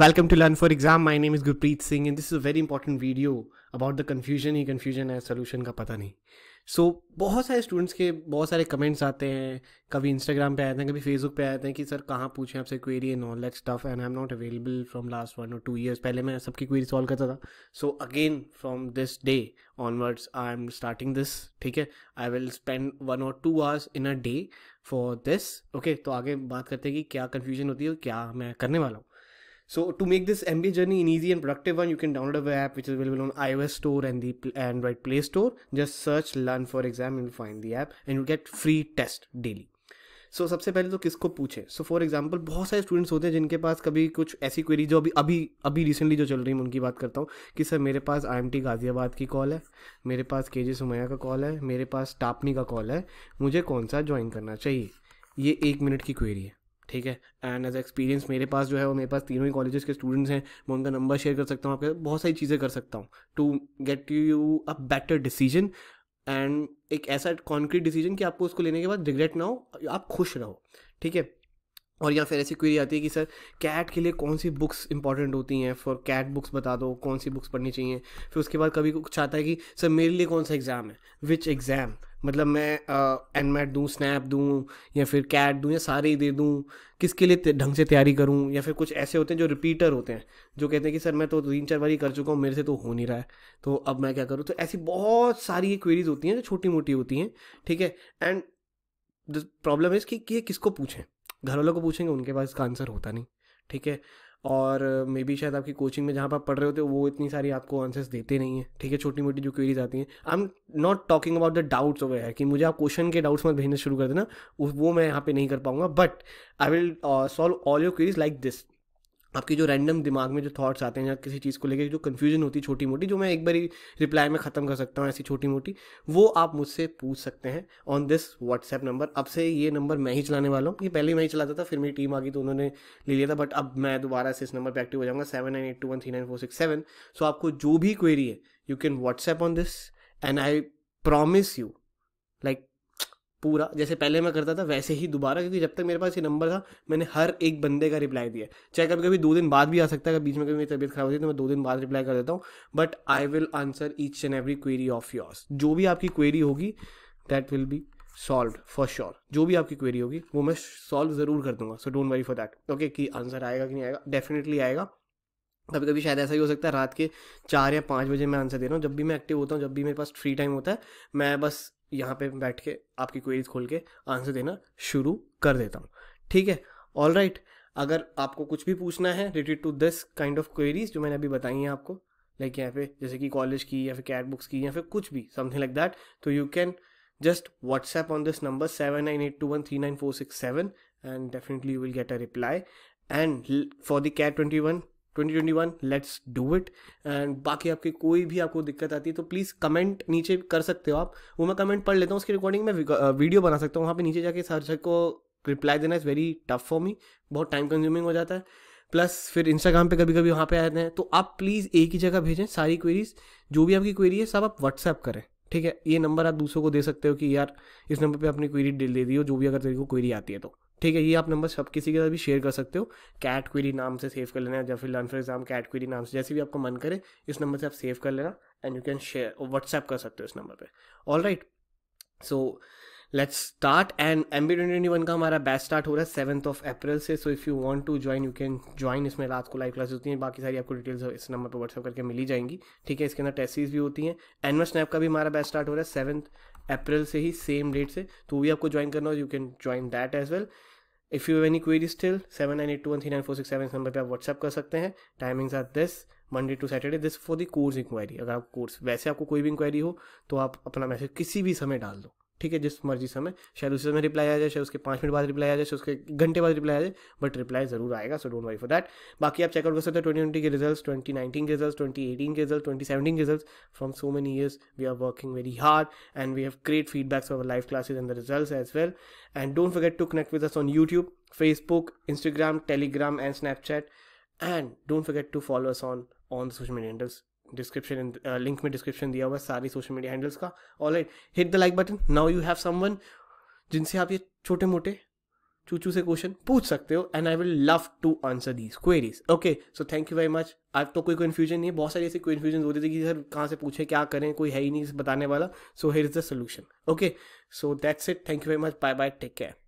Welcome to Learn for Exam. My name is Gurpreet Singh, and this is a very important video about the confusion he confusion है solution का पता नहीं सो so, बहुत सारे students के बहुत सारे कमेंट्स आते हैं कभी इंस्टाग्राम पे आते हैं कभी फेसबुक पे आते हैं कि सर कहाँ पूछें आपसे query and all that stuff and I am not available from last one और टू ईयर्स पहले मैं सबकी क्वेरी सॉल्व करता था so again from this day onwards I am starting this ठीक है आई विल स्पेंड वन और two hours in a day for this okay तो आगे बात करते हैं कि क्या कन्फ्यूजन होती है और क्या मैं करने वाला हूँ So to make this MBA journey an easy and productive one, you can download our app which is available on iOS Store and the Android Play Store. Just search Learn for Exam and find the app and you get free test daily. So so, सबसे पहले तो किसको पूछे so for example बहुत सारे students होते हैं जिनके पास कभी कुछ ऐसी क्वेरी जो अभी अभी अभी रिसेंटली जो चल रही है उनकी बात करता हूँ कि सर मेरे पास आई गाज़ियाबाद की कॉल है मेरे पास के जे सुमैया का कॉल है मेरे पास टापनी का कॉल है मुझे कौन सा ज्वाइन करना चाहिए ये एक मिनट की क्वेरी है ठीक है एंड एज एक्सपीरियंस मेरे पास जो है वो मेरे पास तीनों ही कॉलेजेस के स्टूडेंट्स हैं मैं उनका नंबर शेयर कर सकता हूँ आपके बहुत सारी चीज़ें कर सकता हूँ to get you a better decision and एक ऐसा कॉन्क्रीट डिसीजन कि आपको उसको लेने के बाद रिग्रेट ना हो आप खुश रहो ठीक है और या फिर ऐसी क्वेरी आती है कि सर कैट के लिए कौन सी बुक्स इंपॉर्टेंट होती हैं फॉर कैट बुक्स बता दो कौन सी बुक्स पढ़नी चाहिए फिर उसके बाद कभी कुछ आता है कि सर मेरे लिए कौन सा एग्ज़ाम है विच एग्ज़ाम मतलब मैं एन मैट दूँ स्नैप दूँ या फिर कैट दूँ या सारे ही दे दूँ किसके लिए ढंग से तैयारी करूँ या फिर कुछ ऐसे होते हैं जो रिपीटर होते हैं जो कहते हैं कि सर मैं तो तीन चार बार ही कर चुका हूँ मेरे से तो हो नहीं रहा है तो अब मैं क्या करूँ तो ऐसी बहुत सारी ये क्वेरीज होती हैं जो छोटी मोटी होती हैं ठीक है एंड द प्रॉब्लम इज़ कि ये किसको पूछें घर वालों को पूछेंगे उनके पास इसका आंसर होता नहीं ठीक है और मे बी शायद आपकी कोचिंग में जहाँ आप पढ़ रहे होते हो वो इतनी सारी आपको आंसर्स देते नहीं है ठीक है छोटी मोटी जो क्वेरीज आती हैं I am not talking about the doubts वगैरह है कि मुझे आप क्वेश्चन के डाउट्स मत भेजना शुरू कर देना वो मैं यहाँ पे नहीं कर पाऊंगा but I will solve all your queries like this आपके जो रैंडम दिमाग में जो थॉट्स आते हैं या किसी चीज़ को लेकर जो कन्फ्यूजन होती है छोटी मोटी जो मैं एक बार रिप्लाई में ख़त्म कर सकता हूँ ऐसी छोटी मोटी वो आप मुझसे पूछ सकते हैं ऑन दिस व्हाट्सएप नंबर अब से ये नंबर मैं ही चलाने वाला हूँ ये पहले मैं ही चलाता था फिर मेरी टीम आ गई तो उन्होंने ले लिया था बट अब मैं दोबारा से इस नंबर पर एक्टिव हो जाऊँगा seven nine eight two one three nine four six seven so आपको जो भी क्वेरी है you can WhatsApp on this and I promise you पूरा जैसे पहले मैं करता था वैसे ही दोबारा क्योंकि जब तक मेरे पास ये नंबर था मैंने हर एक बंदे का रिप्लाई दिया चाहे कभी कभी दो दिन बाद भी आ सकता है बीच में कभी मेरी तबियत खराब होती है तो मैं दो दिन बाद रिप्लाई कर देता हूँ but I will answer each and every query of yours जो भी आपकी क्वेरी होगी that will be solve for sure जो भी आपकी क्वेरी होगी वो मैं सॉल्व ज़रूर कर दूंगा so don't worry for that okay कि आंसर आएगा कि नहीं आएगा डेफिनेटली आएगा कभी कभी शायद ऐसा ही हो सकता है रात के चार या पाँच बजे मैं आंसर दे रहा हूँ जब भी मैं एक्टिव होता हूँ जब भी मेरे पास फ्री टाइम होता है मैं बस यहाँ पे बैठ के आपकी क्वेरीज खोल के आंसर देना शुरू कर देता हूँ ठीक है ऑल राइट अगर आपको कुछ भी पूछना है related to this kind of queries जो मैंने अभी बताई हैं आपको लाइक यहाँ पे जैसे कि कॉलेज की या फिर कैट बुक्स की या फिर कुछ भी समथिंग लाइक दैट तो you can just WhatsApp on this number seven nine eight two one three nine four six seven and definitely you will get a reply and for the CAT twenty one 2021 let's do it and बाकी आपकी कोई भी आपको दिक्कत आती है तो please comment नीचे कर सकते हो आप वो मैं कमेंट पढ़ लेता हूँ उसकी रिकॉर्डिंग में वीडियो बना सकता हूँ वहाँ पे नीचे जाके सर को रिप्लाई देना is very tough for me बहुत टाइम कंज्यूमिंग हो जाता है प्लस फिर इंस्टाग्राम पे कभी कभी वहाँ पे आते हैं तो आप प्लीज़ एक ही जगह भेजें सारी क्वेरीज जो भी आपकी क्वेरी है सब आप व्हाट्सएप करें ठीक है ये नंबर आप दूसरों को दे सकते हो कि यार इस नंबर पे अपनी क्वेरी दे दी हो जो भी अगर तेरे को क्वेरी आती है तो ठीक है ये आप नंबर सब किसी के साथ भी शेयर कर सकते हो कैट क्वेरी नाम से सेव कर लेना या फिर learn for exam CAT query नाम से जैसे भी आपको मन करे इस नंबर से आप सेव कर लेना and you can share WhatsApp कर सकते हो इस नंबर पर all right so let's start and M B twenty twenty one का हमारा बेस्ट स्टार्ट हो रहा है सेवंथ ऑफ अप्रैल से so if you want to join you can join इसमें रात को लाइव क्लास होती है बाकी सारी आपको डिटेल्स इस नंबर पर व्हाट्सअप करके मिली जाएंगी ठीक है इसके अंदर टेस्ट भी होती हैं एनवर स्नैप का भी हमारा बेस्ट स्टार्ट हो रहा है सेवंथ अप्रैल से ही सेम डेट से तो भी आपको ज्वाइन करना हो you can join that as well if you any query still seven nine eight two one three nine four six seven number पर आप व्हाट्सअप कर सकते हैं timings are this Monday to Saturday this for the course inquiry अगर आप course वैसे आपको कोई भी इंक्वायरी हो तो आप अपना मैसेज किसी भी समय डाल दो ठीक है जिस मर्जी समय शायद उसी समय रिप्लाई आ जाए शायद उसके पाँच मिनट बाद रिप्लाई आ जाए शायद उसके घंटे बाद रिप्लाई आ जाए बट रिप्लाई जरूर आएगा so don't worry for that बाकी आप चेकआउट कर सकते हैं ट्वेंटी ट्वेंटी के रिजल्ट ट्वेंटी नाइनटीन के रिजल्ट ट्वेंटी एटीन के रिजल्ट ट्वेंटी सेवेंटीन के result from so many years we are working very hard and we have great feedbacks of live classes and the result as well and don't forget to connect with us on YouTube Facebook Instagram Telegram and Snapchat and don't forget to follow us on on social media handles description link uh, में description दिया हुआ है सारी social media handles का all right hit the like button now you have someone जिनसे आप ये छोटे मोटे चूचू से क्वेश्चन पूछ सकते हो and I will love to answer these queries okay so thank you very much आज तो कोई कन्फ्यूजन नहीं है बहुत सारी ऐसी कन्फ्यूजन होती थी कि सर कहाँ से पूछे क्या करें कोई है ही नहीं बताने वाला so here is the solution okay so that's it thank you very much bye bye take care